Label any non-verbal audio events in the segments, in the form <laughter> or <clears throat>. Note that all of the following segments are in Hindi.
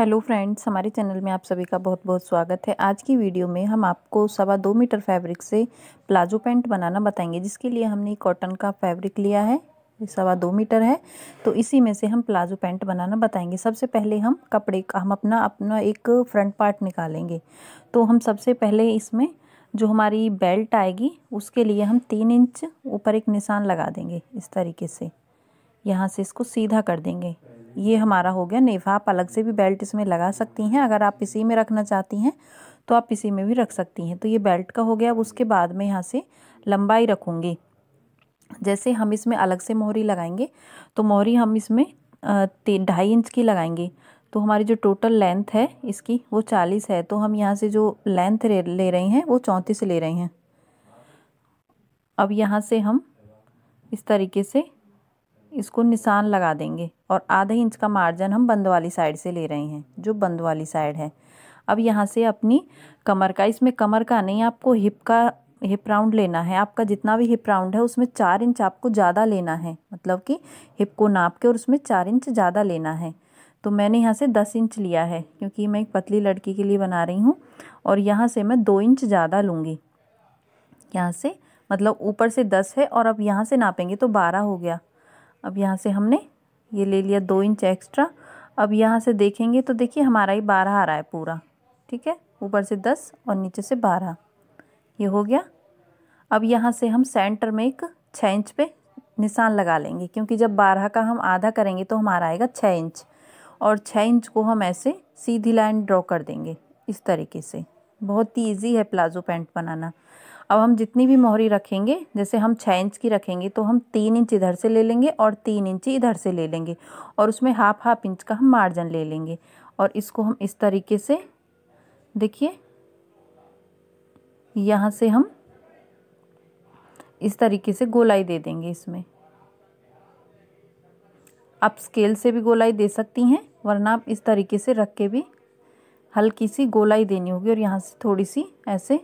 हेलो फ्रेंड्स हमारे चैनल में आप सभी का बहुत बहुत स्वागत है आज की वीडियो में हम आपको सवा दो मीटर फैब्रिक से प्लाजो पैंट बनाना बताएंगे जिसके लिए हमने कॉटन का फैब्रिक लिया है सवा दो मीटर है तो इसी में से हम प्लाजो पैंट बनाना बताएंगे सबसे पहले हम कपड़े का हम अपना अपना एक फ्रंट पार्ट निकालेंगे तो हम सबसे पहले इसमें जो हमारी बेल्ट आएगी उसके लिए हम तीन इंच ऊपर एक निशान लगा देंगे इस तरीके से यहाँ से इसको सीधा कर देंगे ये हमारा हो गया नेफा आप अलग से भी बेल्ट इसमें लगा सकती हैं अगर आप इसी में रखना चाहती हैं तो आप इसी में भी रख सकती हैं तो ये बेल्ट का हो गया अब उसके बाद में यहाँ से लंबाई रखूँगी जैसे हम इसमें अलग से मोहरी लगाएंगे तो मोहरी हम इसमें ढाई इंच की लगाएंगे तो हमारी जो टोटल लेंथ है इसकी वो चालीस है तो हम यहाँ से जो लेंथ ले रहे हैं वो चौंतीस ले रहे हैं अब यहाँ से हम इस तरीके से इसको निशान लगा देंगे और आधे इंच का मार्जिन हम बंद वाली साइड से ले रहे हैं जो बंद वाली साइड है अब यहाँ से अपनी कमर का इसमें कमर का नहीं आपको हिप का हिप राउंड लेना है आपका जितना भी हिप राउंड है उसमें चार इंच आपको ज़्यादा लेना है मतलब कि हिप को नाप के और उसमें चार इंच ज़्यादा लेना है तो मैंने यहाँ से दस इंच लिया है क्योंकि मैं एक पतली लड़की के लिए बना रही हूँ और यहाँ से मैं दो इंच ज़्यादा लूँगी यहाँ से मतलब ऊपर से दस है और अब यहाँ से नापेंगे तो बारह हो गया अब यहाँ से हमने ये ले लिया दो इंच एक्स्ट्रा अब यहाँ से देखेंगे तो देखिए हमारा ही बारह आ रहा है पूरा ठीक है ऊपर से दस और नीचे से बारह ये हो गया अब यहाँ से हम सेंटर में एक छः इंच पे निशान लगा लेंगे क्योंकि जब बारह का हम आधा करेंगे तो हमारा आएगा छः इंच और छः इंच को हम ऐसे सीधी लाइन ड्रॉ कर देंगे इस तरीके से बहुत ही ईजी है प्लाजो पैंट बनाना अब हम जितनी भी मोहरी रखेंगे जैसे हम छः इंच की रखेंगे तो हम तीन इंच इधर से ले लेंगे और तीन इंच इधर से ले लेंगे और उसमें हाफ हाफ इंच का हम मार्जिन ले लेंगे और इसको हम इस तरीके से देखिए यहाँ से हम इस तरीके से गोलाई दे देंगे इसमें आप स्केल से भी गोलाई दे सकती हैं वरना आप इस तरीके से रख के भी हल्की सी गोलाई देनी होगी और यहाँ से थोड़ी सी ऐसे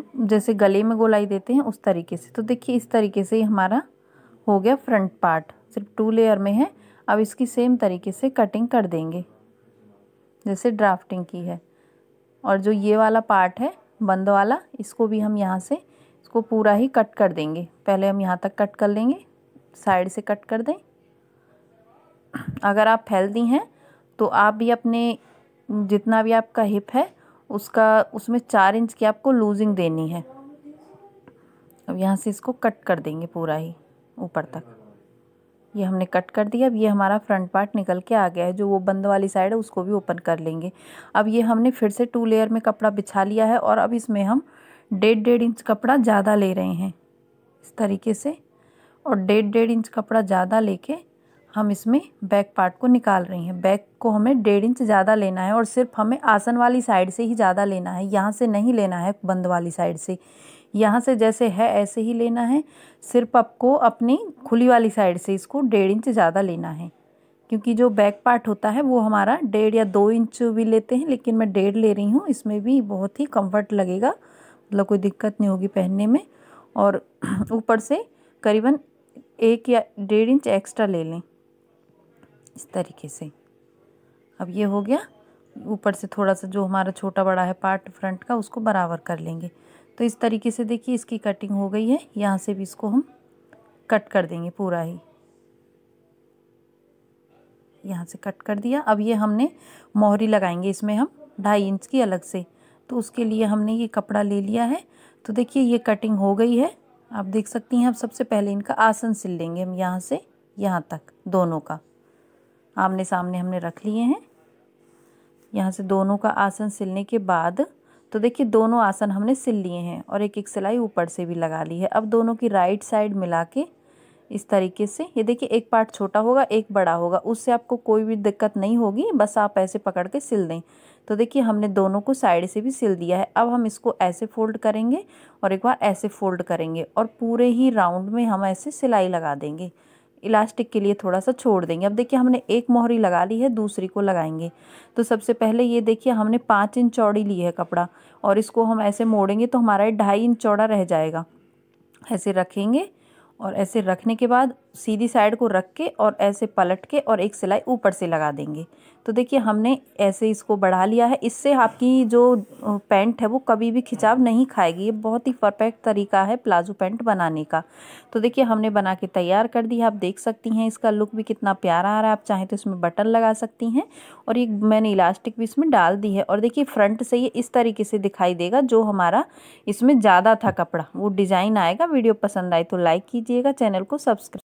जैसे गले में गोलाई देते हैं उस तरीके से तो देखिए इस तरीके से ही हमारा हो गया फ्रंट पार्ट सिर्फ टू लेयर में है अब इसकी सेम तरीके से कटिंग कर देंगे जैसे ड्राफ्टिंग की है और जो ये वाला पार्ट है बंद वाला इसको भी हम यहाँ से इसको पूरा ही कट कर देंगे पहले हम यहाँ तक कट कर लेंगे साइड से कट कर दें अगर आप फैल दी हैं तो आप भी अपने जितना भी आपका हिप है उसका उसमें चार इंच की आपको लूजिंग देनी है अब यहाँ से इसको कट कर देंगे पूरा ही ऊपर तक ये हमने कट कर दिया अब ये हमारा फ्रंट पार्ट निकल के आ गया है जो वो बंद वाली साइड है उसको भी ओपन कर लेंगे अब ये हमने फिर से टू लेयर में कपड़ा बिछा लिया है और अब इसमें हम डेढ़ डेढ़ इंच कपड़ा ज़्यादा ले रहे हैं इस तरीके से और डेढ़ डेढ़ इंच कपड़ा ज़्यादा लेके हम इसमें बैक पार्ट को निकाल रहे हैं बैक को हमें डेढ़ इंच ज़्यादा लेना है और सिर्फ हमें आसन वाली साइड से ही ज़्यादा लेना है यहाँ से नहीं लेना है बंद वाली साइड से यहाँ से जैसे है ऐसे ही लेना है सिर्फ आपको अपनी खुली वाली साइड से इसको डेढ़ इंच ज़्यादा लेना है क्योंकि जो बैक पार्ट होता है वो हमारा डेढ़ या दो इंच भी लेते हैं लेकिन मैं डेढ़ ले रही हूँ इसमें भी बहुत ही कम्फर्ट लगेगा मतलब कोई दिक्कत नहीं होगी पहनने में और <clears throat> ऊपर से करीबन एक या डेढ़ इंच एक्स्ट्रा ले लें इस तरीके से अब ये हो गया ऊपर से थोड़ा सा जो हमारा छोटा बड़ा है पार्ट फ्रंट का उसको बराबर कर लेंगे तो इस तरीके से देखिए इसकी कटिंग हो गई है यहाँ से भी इसको हम कट कर देंगे पूरा ही यहाँ से कट कर दिया अब ये हमने मोहरी लगाएंगे इसमें हम ढाई इंच की अलग से तो उसके लिए हमने ये कपड़ा ले लिया है तो देखिए ये कटिंग हो गई है आप देख सकती हैं अब सबसे पहले इनका आसन सिल लेंगे हम यहाँ से यहाँ तक दोनों का आमने सामने हमने रख लिए हैं यहाँ से दोनों का आसन सिलने के बाद तो देखिए दोनों आसन हमने सिल लिए हैं और एक एक सिलाई ऊपर से भी लगा ली है अब दोनों की राइट साइड मिला के इस तरीके से ये देखिए एक पार्ट छोटा होगा एक बड़ा होगा उससे आपको कोई भी दिक्कत नहीं होगी बस आप ऐसे पकड़ के सिल दें तो देखिए हमने दोनों को साइड से भी सिल दिया है अब हम इसको ऐसे फोल्ड करेंगे और एक बार ऐसे फोल्ड करेंगे और पूरे ही राउंड में हम ऐसे सिलाई लगा देंगे इलास्टिक के लिए थोड़ा सा छोड़ देंगे अब देखिए हमने एक मोहरी लगा ली है दूसरी को लगाएंगे तो सबसे पहले ये देखिए हमने पाँच इंच चौड़ी ली है कपड़ा और इसको हम ऐसे मोड़ेंगे तो हमारा ढाई इंच चौड़ा रह जाएगा ऐसे रखेंगे और ऐसे रखने के बाद सीधी साइड को रख के और ऐसे पलट के और एक सिलाई ऊपर से लगा देंगे तो देखिए हमने ऐसे इसको बढ़ा लिया है इससे आपकी जो पैंट है वो कभी भी खिंचाव नहीं खाएगी ये बहुत ही परफेक्ट तरीका है प्लाजो पैंट बनाने का तो देखिए हमने बना के तैयार कर दी है आप देख सकती हैं इसका लुक भी कितना प्यारा आ रहा है आप चाहें तो इसमें बटन लगा सकती हैं और ये मैंने इलास्टिक भी इसमें डाल दी है और देखिए फ्रंट से ये इस तरीके से दिखाई देगा जो हमारा इसमें ज़्यादा था कपड़ा वो डिज़ाइन आएगा वीडियो पसंद आए तो लाइक कीजिएगा चैनल को सब्सक्राइब